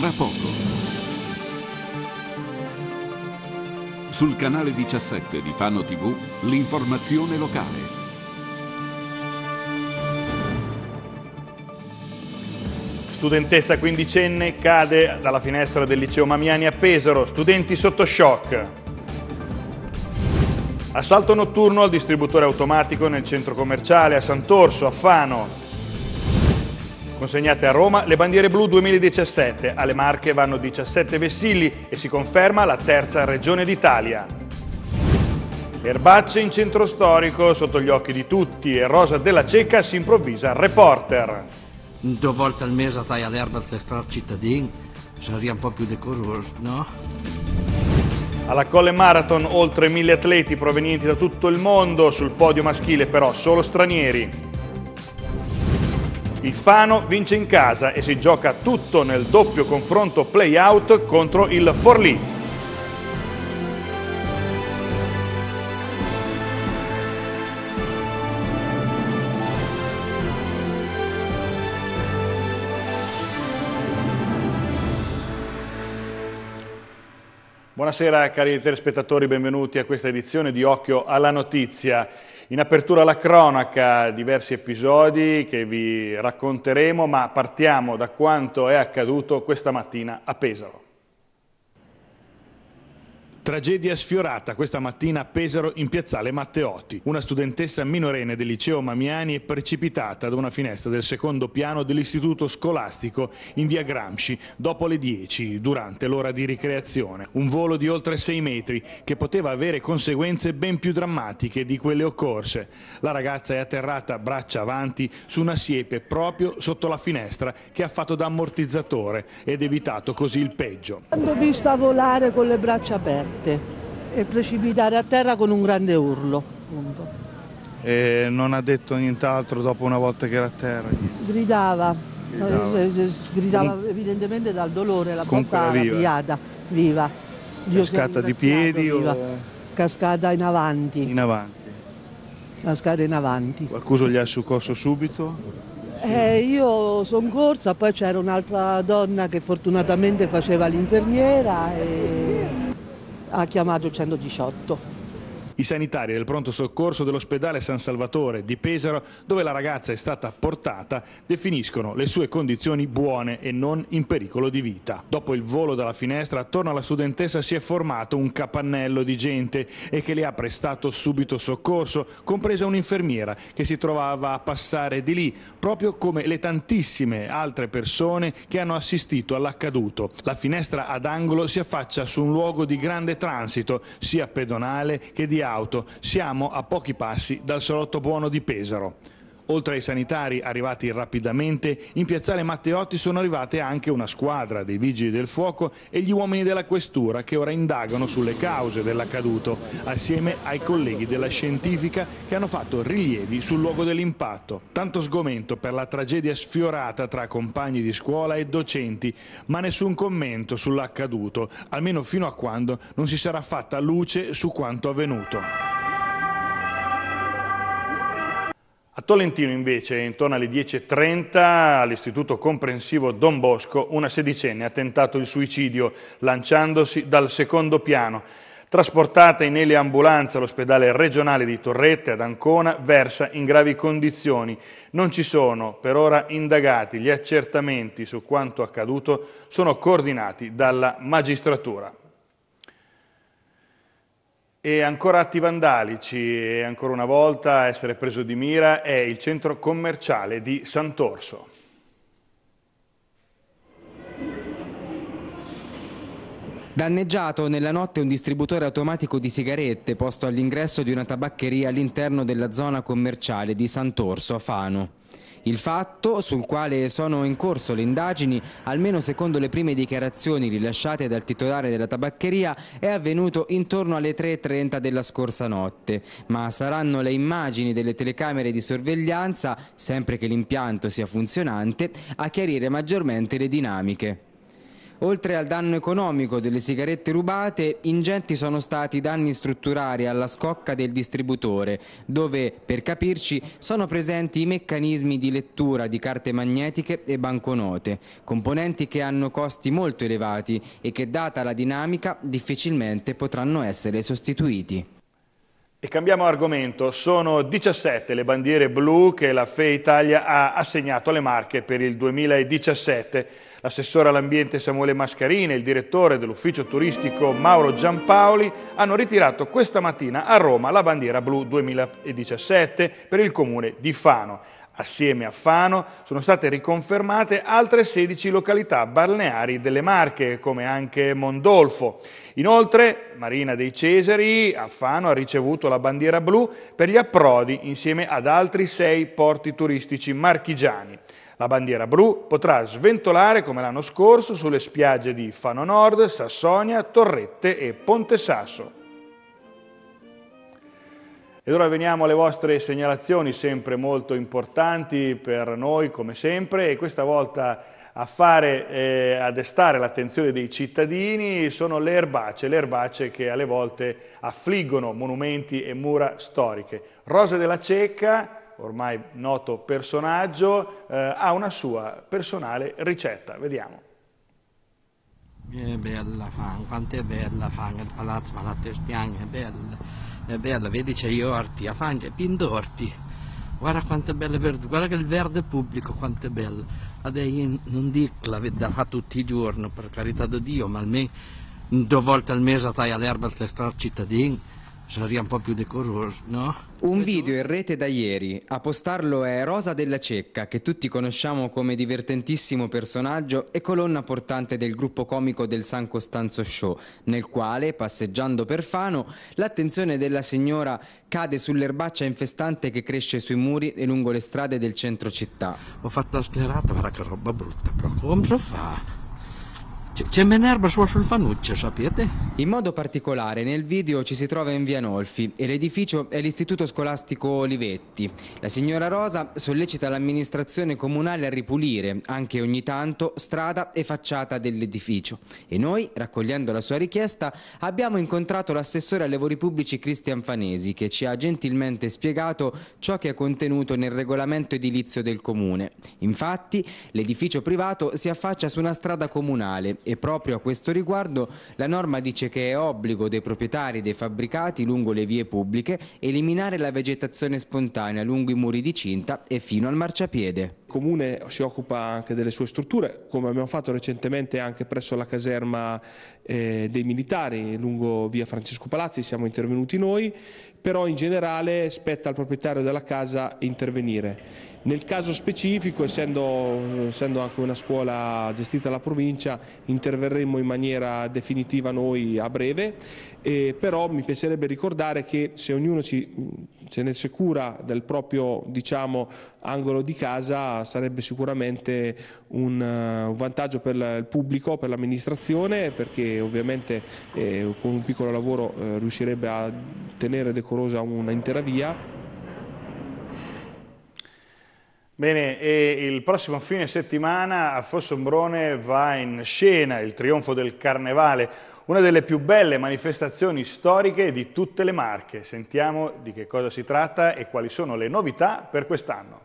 tra poco. Sul canale 17 di Fano TV, l'informazione locale. Studentessa quindicenne cade dalla finestra del liceo Mamiani a Pesaro, studenti sotto shock. Assalto notturno al distributore automatico nel centro commerciale a Sant'Orso, a Fano. Consegnate a Roma le bandiere blu 2017, alle Marche vanno 17 vessilli e si conferma la terza regione d'Italia. Erbacce in centro storico, sotto gli occhi di tutti e Rosa della Ceca si improvvisa reporter. Due volte al mese stai all'erba del strade cittadino, sarebbe un po' più decoroso, no? Alla Colle Marathon oltre mille atleti provenienti da tutto il mondo, sul podio maschile però solo stranieri. Il Fano vince in casa e si gioca tutto nel doppio confronto play-out contro il Forlì. Buonasera cari telespettatori, benvenuti a questa edizione di Occhio alla Notizia. In apertura alla cronaca diversi episodi che vi racconteremo, ma partiamo da quanto è accaduto questa mattina a Pesaro. Tragedia sfiorata questa mattina a Pesaro in piazzale Matteotti. Una studentessa minorenne del liceo Mamiani è precipitata da una finestra del secondo piano dell'istituto scolastico in via Gramsci dopo le 10 durante l'ora di ricreazione. Un volo di oltre 6 metri che poteva avere conseguenze ben più drammatiche di quelle occorse. La ragazza è atterrata braccia avanti su una siepe proprio sotto la finestra che ha fatto da ammortizzatore ed evitato così il peggio. L'ho vista volare con le braccia aperte morte e precipitare a terra con un grande urlo. Appunto. E non ha detto nient'altro dopo una volta che era a terra? Gridava, gridava, eh, eh, gridava Con... evidentemente dal dolore, la porta arrabbiata, viva. viva. Cascata di piedi viva. o... Cascata in avanti. In avanti. Cascata in avanti. Qualcuno gli ha soccorso subito? Eh, io sono corsa, poi c'era un'altra donna che fortunatamente faceva l'infermiera e ha chiamato 118 i sanitari del pronto soccorso dell'ospedale San Salvatore di Pesaro, dove la ragazza è stata portata, definiscono le sue condizioni buone e non in pericolo di vita. Dopo il volo dalla finestra, attorno alla studentessa si è formato un capannello di gente e che le ha prestato subito soccorso, compresa un'infermiera che si trovava a passare di lì, proprio come le tantissime altre persone che hanno assistito all'accaduto. La finestra ad angolo si affaccia su un luogo di grande transito, sia pedonale che di auto siamo a pochi passi dal Salotto Buono di Pesaro. Oltre ai sanitari arrivati rapidamente, in piazzale Matteotti sono arrivate anche una squadra dei vigili del fuoco e gli uomini della questura che ora indagano sulle cause dell'accaduto, assieme ai colleghi della scientifica che hanno fatto rilievi sul luogo dell'impatto. Tanto sgomento per la tragedia sfiorata tra compagni di scuola e docenti, ma nessun commento sull'accaduto, almeno fino a quando non si sarà fatta luce su quanto avvenuto. Tolentino invece, intorno alle 10.30, all'istituto comprensivo Don Bosco, una sedicenne ha tentato il suicidio lanciandosi dal secondo piano. Trasportata in eliambulanza all'ospedale regionale di Torrette ad Ancona, versa in gravi condizioni. Non ci sono per ora indagati. Gli accertamenti su quanto accaduto sono coordinati dalla magistratura. E ancora atti vandalici e ancora una volta essere preso di mira è il centro commerciale di Sant'Orso. Danneggiato nella notte un distributore automatico di sigarette posto all'ingresso di una tabaccheria all'interno della zona commerciale di Sant'Orso a Fano. Il fatto, sul quale sono in corso le indagini, almeno secondo le prime dichiarazioni rilasciate dal titolare della tabaccheria, è avvenuto intorno alle 3.30 della scorsa notte, ma saranno le immagini delle telecamere di sorveglianza, sempre che l'impianto sia funzionante, a chiarire maggiormente le dinamiche. Oltre al danno economico delle sigarette rubate, ingenti sono stati i danni strutturali alla scocca del distributore, dove, per capirci, sono presenti i meccanismi di lettura di carte magnetiche e banconote, componenti che hanno costi molto elevati e che, data la dinamica, difficilmente potranno essere sostituiti. E cambiamo argomento, sono 17 le bandiere blu che la FE Italia ha assegnato alle Marche per il 2017. L'assessore all'ambiente Samuele Mascarini e il direttore dell'ufficio turistico Mauro Giampaoli hanno ritirato questa mattina a Roma la bandiera blu 2017 per il comune di Fano. Assieme a Fano sono state riconfermate altre 16 località balneari delle Marche, come anche Mondolfo. Inoltre, Marina dei Cesari a Fano ha ricevuto la bandiera blu per gli approdi insieme ad altri sei porti turistici marchigiani. La bandiera blu potrà sventolare come l'anno scorso sulle spiagge di Fano Nord, Sassonia, Torrette e Ponte Sasso. Ed ora veniamo alle vostre segnalazioni, sempre molto importanti per noi, come sempre, e questa volta a fare, eh, a destare l'attenzione dei cittadini sono le erbacce, le erbacce che alle volte affliggono monumenti e mura storiche. Rose della Cecca, ormai noto personaggio, eh, ha una sua personale ricetta. Vediamo. Che eh, bella Fang, quanto è bella Fang, il palazzo Malatestiani è bella è bello vedi c'è gli orti, Iorti, Afangia, Pindorti guarda quanto è bello il verde, guarda che il verde pubblico quanto è bello adesso non dico la vedda fa tutti i giorni per carità di Dio ma almeno due volte al mese stai l'erba al testo testar cittadino Sarebbe un po' più decoroso, no? Un video in rete da ieri, a postarlo è Rosa della Cecca, che tutti conosciamo come divertentissimo personaggio e colonna portante del gruppo comico del San Costanzo Show, nel quale, passeggiando per Fano, l'attenzione della signora cade sull'erbaccia infestante che cresce sui muri e lungo le strade del centro città. Ho fatto la sclerata, ma che roba brutta, però come si fa? C'è Menerba sul fanuccio, sapete? In modo particolare, nel video ci si trova in via Nolfi e l'edificio è l'istituto scolastico Olivetti. La signora Rosa sollecita l'amministrazione comunale a ripulire, anche ogni tanto, strada e facciata dell'edificio. E noi, raccogliendo la sua richiesta, abbiamo incontrato l'assessore ai lavori pubblici Cristian Fanesi, che ci ha gentilmente spiegato ciò che è contenuto nel regolamento edilizio del comune. Infatti, l'edificio privato si affaccia su una strada comunale e proprio a questo riguardo la norma dice che è obbligo dei proprietari dei fabbricati lungo le vie pubbliche eliminare la vegetazione spontanea lungo i muri di cinta e fino al marciapiede. Il comune si occupa anche delle sue strutture, come abbiamo fatto recentemente anche presso la caserma eh, dei militari lungo via Francesco Palazzi, siamo intervenuti noi, però in generale spetta al proprietario della casa intervenire. Nel caso specifico, essendo, essendo anche una scuola gestita dalla provincia, interverremo in maniera definitiva noi a breve, eh, però mi piacerebbe ricordare che se ognuno ci, se ne cura del proprio diciamo, angolo di casa sarebbe sicuramente un, eh, un vantaggio per il pubblico, per l'amministrazione, perché ovviamente eh, con un piccolo lavoro eh, riuscirebbe a tenere decorosa un'intera via. Bene, e il prossimo fine settimana a Fossombrone va in scena il trionfo del Carnevale, una delle più belle manifestazioni storiche di tutte le Marche. Sentiamo di che cosa si tratta e quali sono le novità per quest'anno.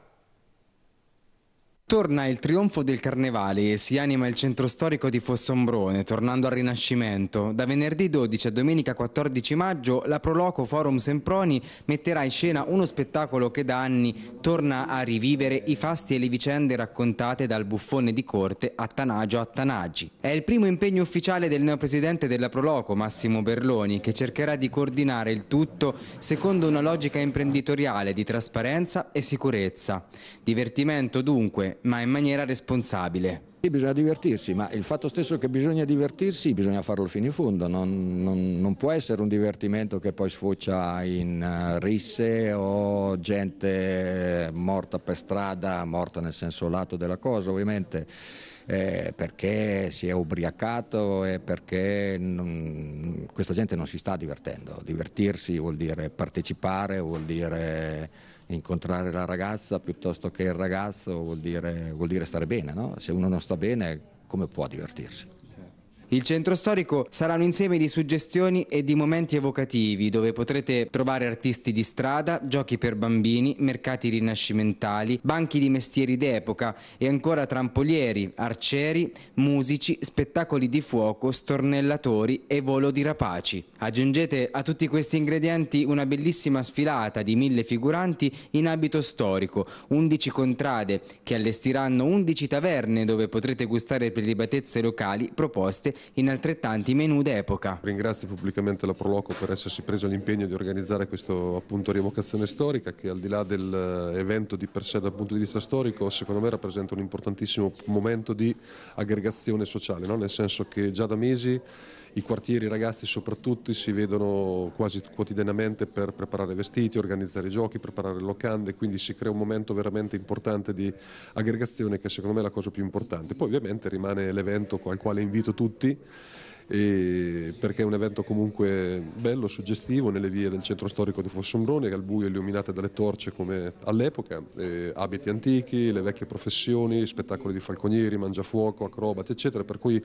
Torna il trionfo del Carnevale e si anima il centro storico di Fossombrone, tornando al Rinascimento. Da venerdì 12 a domenica 14 maggio la Proloco Forum Semproni metterà in scena uno spettacolo che da anni torna a rivivere i fasti e le vicende raccontate dal buffone di corte Attanagio Attanagi. È il primo impegno ufficiale del neopresidente della Proloco, Massimo Berloni, che cercherà di coordinare il tutto secondo una logica imprenditoriale di trasparenza e sicurezza. Divertimento dunque, ma in maniera responsabile. Sì, bisogna divertirsi, ma il fatto stesso che bisogna divertirsi bisogna farlo fino in fondo, non, non, non può essere un divertimento che poi sfocia in eh, risse o gente eh, morta per strada, morta nel senso lato della cosa ovviamente. Eh, perché si è ubriacato e perché non, questa gente non si sta divertendo. Divertirsi vuol dire partecipare, vuol dire incontrare la ragazza piuttosto che il ragazzo vuol dire, vuol dire stare bene, no? se uno non sta bene come può divertirsi? Il centro storico sarà un insieme di suggestioni e di momenti evocativi dove potrete trovare artisti di strada, giochi per bambini, mercati rinascimentali, banchi di mestieri d'epoca e ancora trampolieri, arcieri, musici, spettacoli di fuoco, stornellatori e volo di rapaci. Aggiungete a tutti questi ingredienti una bellissima sfilata di mille figuranti in abito storico, 11 contrade che allestiranno 11 taverne dove potrete gustare prelibatezze locali proposte in altrettanti menù d'epoca. Ringrazio pubblicamente la Proloco per essersi preso l'impegno di organizzare questa appunto rievocazione storica che al di là dell'evento eh, di per sé dal punto di vista storico secondo me rappresenta un importantissimo momento di aggregazione sociale, no? nel senso che già da mesi i quartieri, i ragazzi soprattutto, si vedono quasi quotidianamente per preparare vestiti, organizzare i giochi, preparare locande, quindi si crea un momento veramente importante di aggregazione che secondo me è la cosa più importante. Poi ovviamente rimane l'evento al quale invito tutti perché è un evento comunque bello, suggestivo, nelle vie del centro storico di Fossombrone, al buio illuminate dalle torce come all'epoca, eh, abiti antichi, le vecchie professioni, spettacoli di falconieri, mangiafuoco, acrobati, eccetera, per cui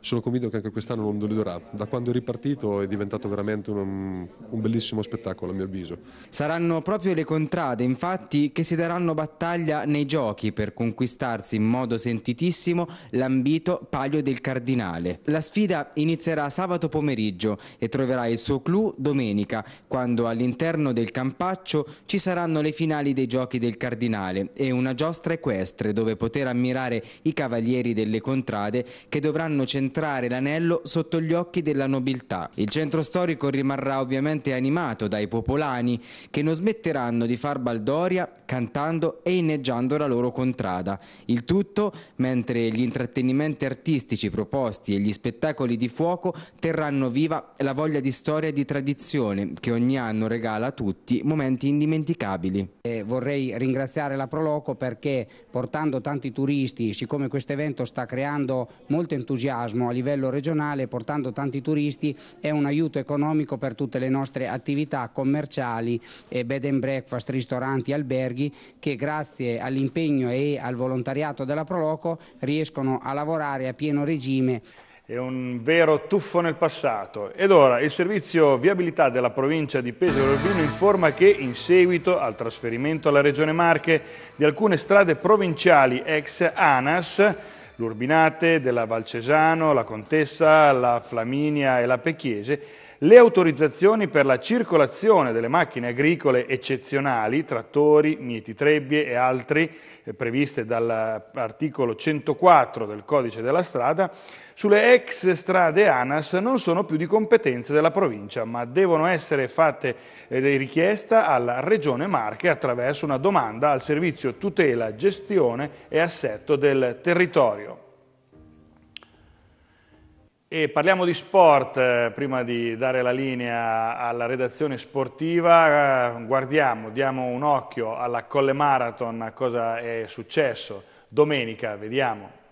sono convinto che anche quest'anno non deluderà. Da quando è ripartito è diventato veramente un, un bellissimo spettacolo a mio avviso. Saranno proprio le contrade infatti che si daranno battaglia nei giochi per conquistarsi in modo sentitissimo l'ambito palio del cardinale. La sfida inizierà sabato pomeriggio e troverà il suo clou domenica quando all'interno del campaccio ci saranno le finali dei giochi del cardinale e una giostra equestre dove poter ammirare i cavalieri delle contrade che dovranno centrare concentrare l'anello sotto gli occhi della nobiltà. Il centro storico rimarrà ovviamente animato dai popolani che non smetteranno di far baldoria cantando e inneggiando la loro contrada. Il tutto mentre gli intrattenimenti artistici proposti e gli spettacoli di fuoco terranno viva la voglia di storia e di tradizione che ogni anno regala a tutti momenti indimenticabili. Eh, vorrei ringraziare la Proloco perché portando tanti turisti, siccome questo evento sta creando molto entusiasmo turismo a livello regionale portando tanti turisti è un aiuto economico per tutte le nostre attività commerciali, e bed and breakfast, ristoranti, alberghi che grazie all'impegno e al volontariato della Proloco riescono a lavorare a pieno regime è un vero tuffo nel passato. Ed ora il servizio viabilità della provincia di Pesaro Urbino informa che in seguito al trasferimento alla regione Marche di alcune strade provinciali ex ANAS l'Urbinate, della Valcesano, la Contessa, la Flaminia e la Pecchiese le autorizzazioni per la circolazione delle macchine agricole eccezionali, trattori, mieti trebbie e altri, eh, previste dall'articolo 104 del Codice della Strada, sulle ex strade ANAS non sono più di competenza della provincia, ma devono essere fatte eh, richiesta alla Regione Marche attraverso una domanda al servizio tutela, gestione e assetto del territorio. E parliamo di sport, eh, prima di dare la linea alla redazione sportiva, eh, guardiamo, diamo un occhio alla Colle Marathon, cosa è successo domenica, vediamo.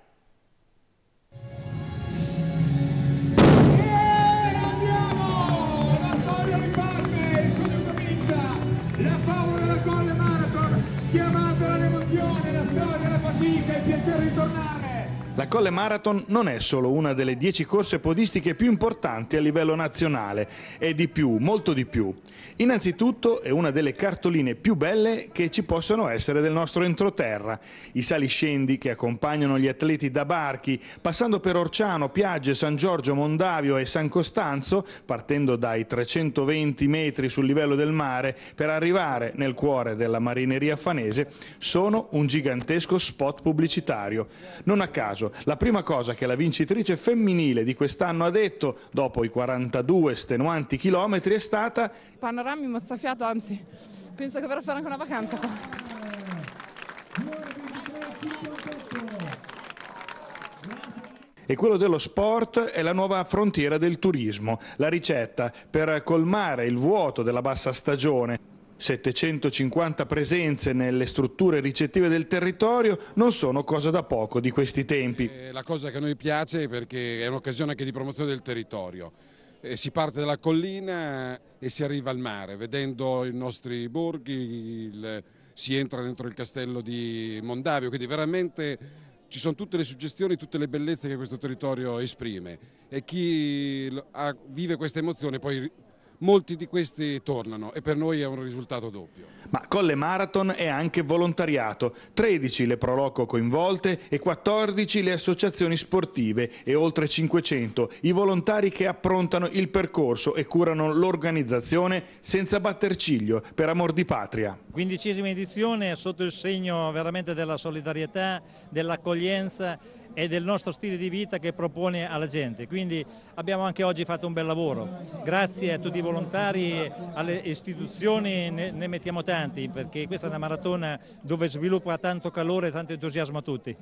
La Colle Marathon non è solo una delle dieci corse podistiche più importanti a livello nazionale, è di più, molto di più. Innanzitutto è una delle cartoline più belle che ci possono essere del nostro entroterra. I saliscendi che accompagnano gli atleti da Barchi, passando per Orciano, Piagge, San Giorgio, Mondavio e San Costanzo, partendo dai 320 metri sul livello del mare per arrivare nel cuore della marineria fanese, sono un gigantesco spot pubblicitario. Non a caso la prima cosa che la vincitrice femminile di quest'anno ha detto, dopo i 42 estenuanti chilometri, è stata... Panorami mozzafiato, anzi, penso che verrò fare anche una vacanza qua. e quello dello sport è la nuova frontiera del turismo, la ricetta per colmare il vuoto della bassa stagione. 750 presenze nelle strutture ricettive del territorio non sono cosa da poco di questi tempi. È eh, la cosa che a noi piace perché è un'occasione anche di promozione del territorio. Eh, si parte dalla collina e si arriva al mare, vedendo i nostri borghi, il, si entra dentro il castello di Mondavio, quindi veramente ci sono tutte le suggestioni, tutte le bellezze che questo territorio esprime e chi vive questa emozione poi molti di questi tornano e per noi è un risultato doppio. Ma con le marathon è anche volontariato, 13 le proloco coinvolte e 14 le associazioni sportive e oltre 500 i volontari che approntano il percorso e curano l'organizzazione senza batter ciglio per amor di patria. Quindicesima edizione sotto il segno veramente della solidarietà, dell'accoglienza e del nostro stile di vita che propone alla gente. Quindi abbiamo anche oggi fatto un bel lavoro. Grazie a tutti i volontari, alle istituzioni ne, ne mettiamo tanti perché questa è una maratona dove sviluppa tanto calore e tanto entusiasmo a tutti.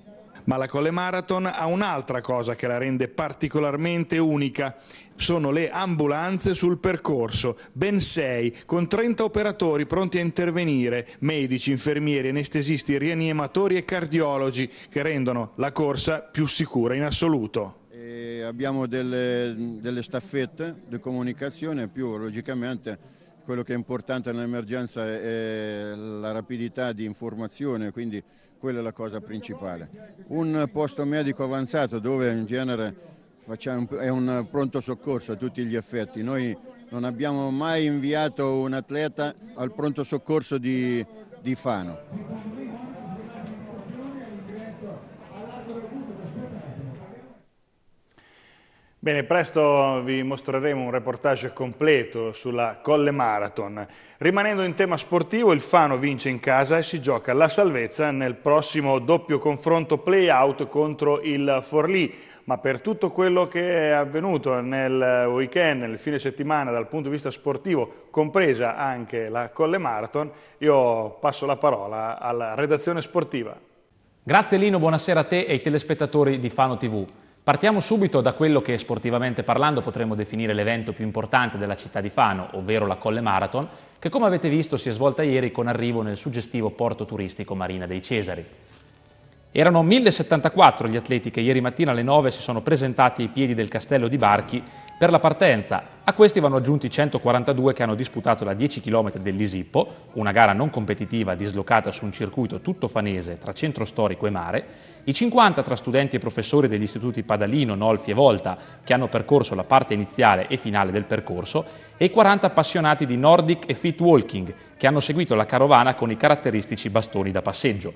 Ma la Colle Marathon ha un'altra cosa che la rende particolarmente unica. Sono le ambulanze sul percorso, ben sei, con 30 operatori pronti a intervenire, medici, infermieri, anestesisti, rianimatori e cardiologi, che rendono la corsa più sicura in assoluto. E abbiamo delle, delle staffette di comunicazione, più logicamente quello che è importante nell'emergenza è la rapidità di informazione, quindi quella è la cosa principale. Un posto medico avanzato dove in genere facciamo, è un pronto soccorso a tutti gli effetti. Noi non abbiamo mai inviato un atleta al pronto soccorso di, di Fano. Bene, presto vi mostreremo un reportage completo sulla Colle Marathon. Rimanendo in tema sportivo, il Fano vince in casa e si gioca la salvezza nel prossimo doppio confronto play-out contro il Forlì. Ma per tutto quello che è avvenuto nel weekend, nel fine settimana, dal punto di vista sportivo, compresa anche la Colle Marathon, io passo la parola alla redazione sportiva. Grazie Lino, buonasera a te e ai telespettatori di Fano TV. Partiamo subito da quello che sportivamente parlando potremmo definire l'evento più importante della città di Fano, ovvero la Colle Marathon, che come avete visto si è svolta ieri con arrivo nel suggestivo porto turistico Marina dei Cesari. Erano 1074 gli atleti che ieri mattina alle 9 si sono presentati ai piedi del castello di Barchi per la partenza a questi vanno aggiunti 142 che hanno disputato la 10 km dell'Isippo, una gara non competitiva dislocata su un circuito tutto fanese tra centro storico e mare, i 50 tra studenti e professori degli istituti Padalino, Nolfi e Volta che hanno percorso la parte iniziale e finale del percorso e i 40 appassionati di Nordic e Fit Walking che hanno seguito la carovana con i caratteristici bastoni da passeggio.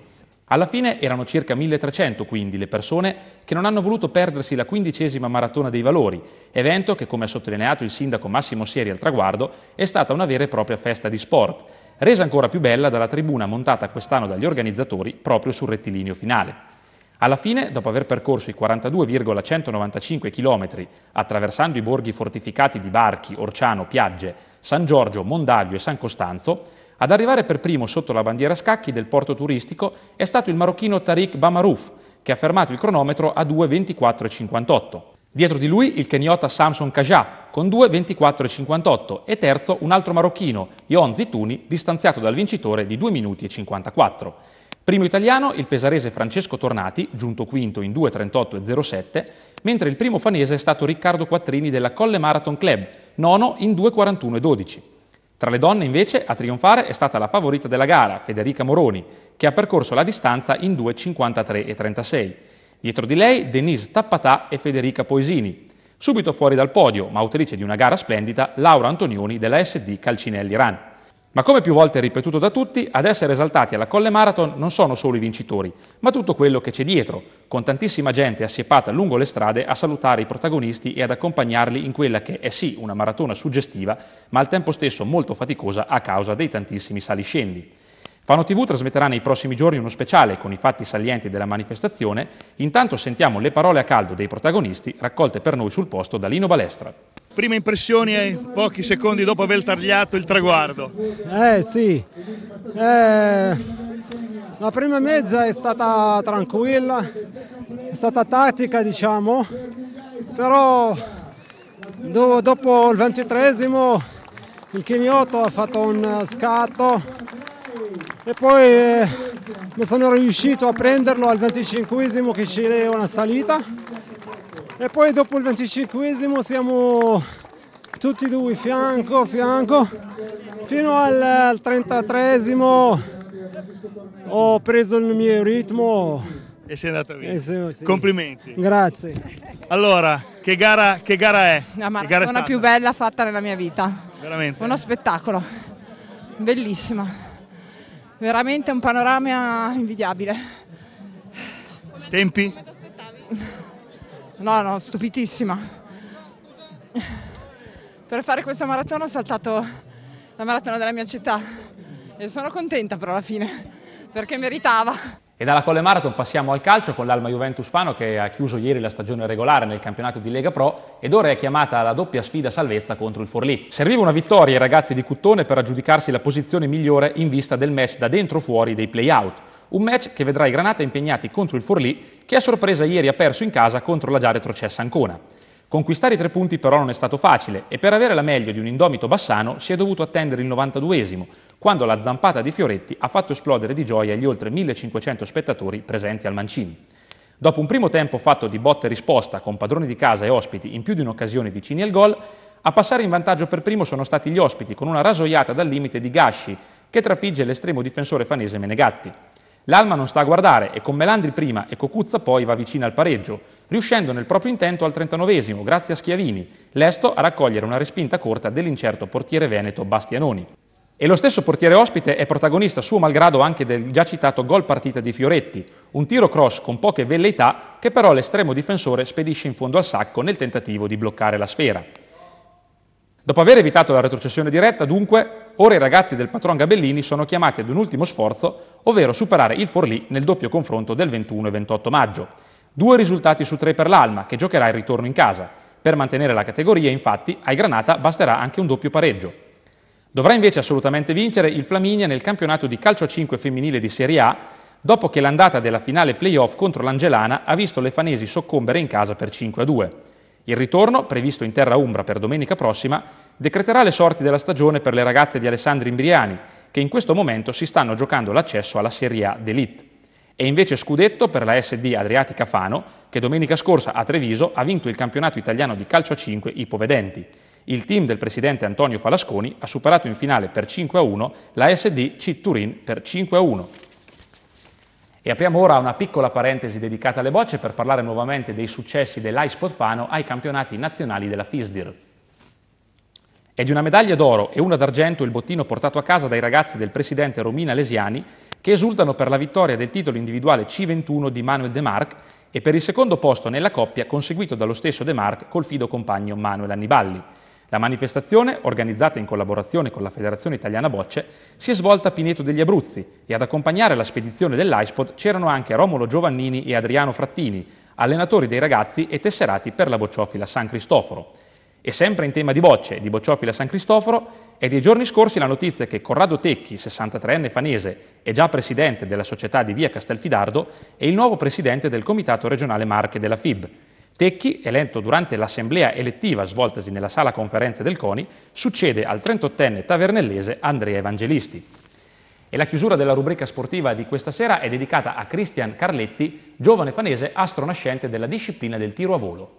Alla fine erano circa 1300 quindi le persone che non hanno voluto perdersi la quindicesima maratona dei valori, evento che come ha sottolineato il sindaco Massimo Sieri al traguardo è stata una vera e propria festa di sport, resa ancora più bella dalla tribuna montata quest'anno dagli organizzatori proprio sul rettilineo finale. Alla fine, dopo aver percorso i 42,195 km attraversando i borghi fortificati di Barchi, Orciano, Piagge, San Giorgio, Mondavio e San Costanzo, ad arrivare per primo sotto la bandiera a scacchi del porto turistico è stato il marocchino Tariq Bamarouf, che ha fermato il cronometro a 2.24.58. Dietro di lui il keniota Samson Kajah con 2.24.58 e terzo un altro marocchino, Ion Zituni, distanziato dal vincitore di 2 minuti e 54. Primo italiano il pesarese Francesco Tornati, giunto quinto in 2.38.07, mentre il primo fanese è stato Riccardo Quattrini della Colle Marathon Club, nono in 2.41.12. Tra le donne invece a trionfare è stata la favorita della gara, Federica Moroni, che ha percorso la distanza in 2.53 e 36. Dietro di lei Denise Tappatà e Federica Poesini. Subito fuori dal podio, ma autrice di una gara splendida, Laura Antonioni della SD Calcinelli Ran. Ma come più volte ripetuto da tutti, ad essere esaltati alla Colle Marathon non sono solo i vincitori, ma tutto quello che c'è dietro, con tantissima gente assiepata lungo le strade a salutare i protagonisti e ad accompagnarli in quella che è sì una maratona suggestiva, ma al tempo stesso molto faticosa a causa dei tantissimi saliscendi. Fano TV trasmetterà nei prossimi giorni uno speciale con i fatti salienti della manifestazione, intanto sentiamo le parole a caldo dei protagonisti raccolte per noi sul posto da Lino Balestra prime impressioni pochi secondi dopo aver tagliato il traguardo. Eh sì, eh, la prima mezza è stata tranquilla, è stata tattica diciamo, però do, dopo il ventitresimo il Keniotto ha fatto un scatto e poi eh, mi sono riuscito a prenderlo al venticinquesimo che c'era una salita e poi dopo il 25 esimo siamo tutti e due fianco a fianco fino al, al 33 ho preso il mio ritmo e sei andato via. Eh, sì, sì. Complimenti. Grazie. Allora, che gara, che gara è? La maratona più bella fatta nella mia vita. Veramente. Uno spettacolo. Bellissima. Veramente un panorama invidiabile. Tempi? Come ti aspettavi? No, no, stupitissima. Per fare questa maratona ho saltato la maratona della mia città e sono contenta però alla fine perché meritava. E dalla Colle Marathon passiamo al calcio con l'Alma Juventus Fano che ha chiuso ieri la stagione regolare nel campionato di Lega Pro ed ora è chiamata alla doppia sfida salvezza contro il Forlì. Serviva una vittoria ai ragazzi di Cuttone per aggiudicarsi la posizione migliore in vista del match da dentro fuori dei play-out. Un match che vedrà i Granata impegnati contro il Forlì, che a sorpresa ieri ha perso in casa contro la già retrocessa Ancona. Conquistare i tre punti però non è stato facile e per avere la meglio di un indomito bassano si è dovuto attendere il 92esimo, quando la zampata di Fioretti ha fatto esplodere di gioia gli oltre 1500 spettatori presenti al Mancini. Dopo un primo tempo fatto di botte e risposta con padroni di casa e ospiti in più di un'occasione vicini al gol, a passare in vantaggio per primo sono stati gli ospiti con una rasoiata dal limite di Gashi che trafigge l'estremo difensore fanese Menegatti. L'Alma non sta a guardare e con Melandri prima e Cocuzza poi va vicino al pareggio, riuscendo nel proprio intento al 39 esimo grazie a Schiavini, lesto a raccogliere una respinta corta dell'incerto portiere veneto Bastianoni. E lo stesso portiere ospite è protagonista suo malgrado anche del già citato gol partita di Fioretti, un tiro cross con poche velleità che però l'estremo difensore spedisce in fondo al sacco nel tentativo di bloccare la sfera. Dopo aver evitato la retrocessione diretta, dunque, ora i ragazzi del patron Gabellini sono chiamati ad un ultimo sforzo, ovvero superare il Forlì nel doppio confronto del 21 e 28 maggio. Due risultati su tre per l'Alma, che giocherà il ritorno in casa. Per mantenere la categoria, infatti, ai Granata basterà anche un doppio pareggio. Dovrà invece assolutamente vincere il Flaminia nel campionato di calcio a 5 femminile di Serie A, dopo che l'andata della finale playoff contro l'Angelana ha visto le fanesi soccombere in casa per 5 a 2. Il ritorno, previsto in terra umbra per domenica prossima, decreterà le sorti della stagione per le ragazze di Alessandri Imbriani, che in questo momento si stanno giocando l'accesso alla Serie A d'Elite. E invece scudetto per la SD Adriatica Fano, che domenica scorsa a Treviso ha vinto il campionato italiano di calcio a 5 Ipovedenti. Il team del presidente Antonio Falasconi ha superato in finale per 5-1 a la SD Citturin per 5-1. a e apriamo ora una piccola parentesi dedicata alle bocce per parlare nuovamente dei successi dell'Ice Fano ai campionati nazionali della FISDIR. È di una medaglia d'oro e una d'argento il bottino portato a casa dai ragazzi del presidente Romina Lesiani che esultano per la vittoria del titolo individuale C21 di Manuel De Marc e per il secondo posto nella coppia conseguito dallo stesso De Marc col fido compagno Manuel Anniballi. La manifestazione, organizzata in collaborazione con la Federazione Italiana Bocce, si è svolta a Pineto degli Abruzzi e ad accompagnare la spedizione dell'ISPOT c'erano anche Romolo Giovannini e Adriano Frattini, allenatori dei ragazzi e tesserati per la bocciofila San Cristoforo. E sempre in tema di bocce, e di bocciofila San Cristoforo, è dei giorni scorsi la notizia che Corrado Tecchi, 63enne fanese e già presidente della società di via Castelfidardo, è il nuovo presidente del Comitato regionale Marche della FIB. Tecchi, eletto durante l'assemblea elettiva svoltasi nella sala conferenze del CONI, succede al 38enne tavernellese Andrea Evangelisti. E la chiusura della rubrica sportiva di questa sera è dedicata a Cristian Carletti, giovane fanese astronascente della disciplina del tiro a volo.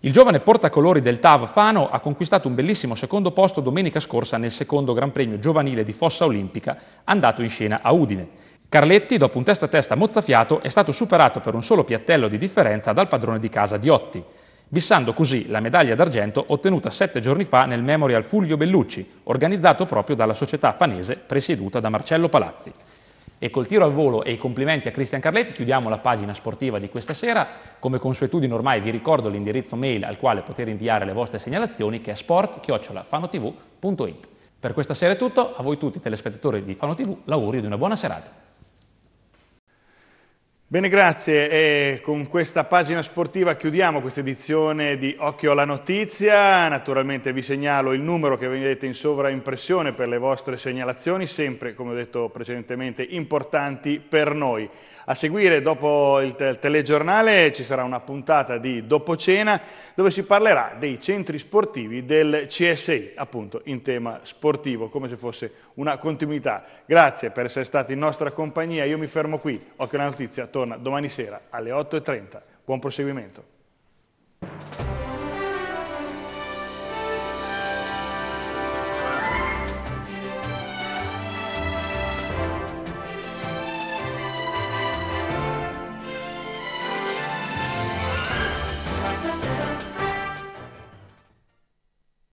Il giovane portacolori del TAV Fano ha conquistato un bellissimo secondo posto domenica scorsa nel secondo Gran Premio giovanile di Fossa Olimpica andato in scena a Udine. Carletti, dopo un testa a testa mozzafiato, è stato superato per un solo piattello di differenza dal padrone di casa Diotti, bissando così la medaglia d'argento ottenuta sette giorni fa nel Memorial Fulvio Bellucci, organizzato proprio dalla società fanese presieduta da Marcello Palazzi. E col tiro al volo e i complimenti a Cristian Carletti chiudiamo la pagina sportiva di questa sera. Come consuetudine ormai vi ricordo l'indirizzo mail al quale poter inviare le vostre segnalazioni che è sport-fanotv.it. Per questa sera è tutto, a voi tutti telespettatori di Fano TV l'augurio di una buona serata. Bene, grazie. E con questa pagina sportiva chiudiamo questa edizione di Occhio alla Notizia. Naturalmente vi segnalo il numero che vedete in sovraimpressione per le vostre segnalazioni, sempre, come ho detto precedentemente, importanti per noi. A seguire, dopo il telegiornale, ci sarà una puntata di Dopo Cena, dove si parlerà dei centri sportivi del CSI, appunto in tema sportivo, come se fosse una continuità. Grazie per essere stati in nostra compagnia, io mi fermo qui. Occhio alla notizia, torna domani sera alle 8.30. Buon proseguimento.